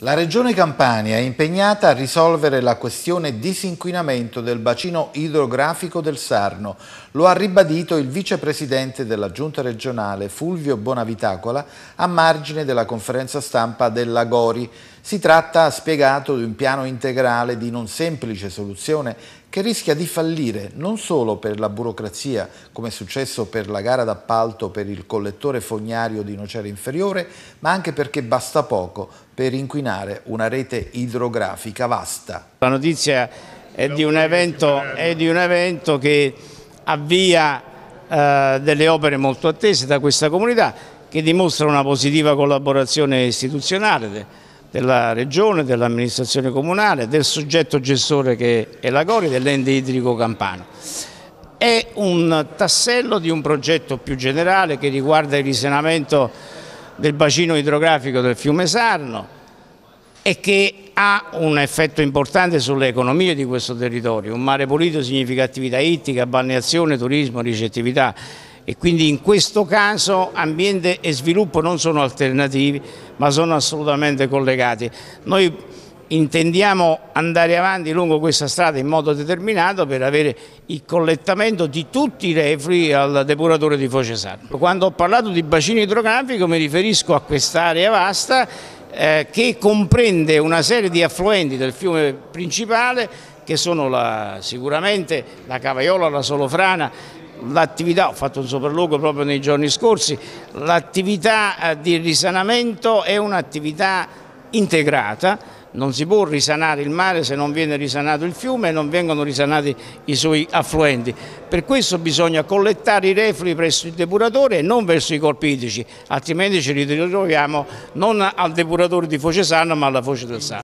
La Regione Campania è impegnata a risolvere la questione disinquinamento del bacino idrografico del Sarno. Lo ha ribadito il vicepresidente della Giunta regionale Fulvio Bonavitacola a margine della conferenza stampa della Gori. Si tratta, ha spiegato, di un piano integrale di non semplice soluzione che rischia di fallire non solo per la burocrazia, come è successo per la gara d'appalto per il collettore fognario di Nocera Inferiore, ma anche perché basta poco per inquinare una rete idrografica vasta. La notizia è di un evento, di un evento che avvia eh, delle opere molto attese da questa comunità che dimostra una positiva collaborazione istituzionale della regione, dell'amministrazione comunale, del soggetto gestore che è la Gori, dell'ente idrico campano. È un tassello di un progetto più generale che riguarda il risanamento del bacino idrografico del fiume Sarno e che ha un effetto importante sulle economie di questo territorio. Un mare pulito significa attività ittica, balneazione, turismo, ricettività e quindi in questo caso ambiente e sviluppo non sono alternativi ma sono assolutamente collegati. Noi intendiamo andare avanti lungo questa strada in modo determinato per avere il collettamento di tutti i reflui al depuratore di Foce Focesano. Quando ho parlato di bacino idrografico mi riferisco a quest'area vasta eh, che comprende una serie di affluenti del fiume principale che sono la, sicuramente la Cavaiola, la Solofrana, l'attività, ho fatto un sopralluogo proprio nei giorni scorsi, l'attività eh, di risanamento è un'attività integrata, non si può risanare il mare se non viene risanato il fiume e non vengono risanati i suoi affluenti. Per questo bisogna collettare i reflui presso il depuratore e non verso i corpi idrici, altrimenti ci ritroviamo non al depuratore di Foce Sano ma alla Foce del Sano.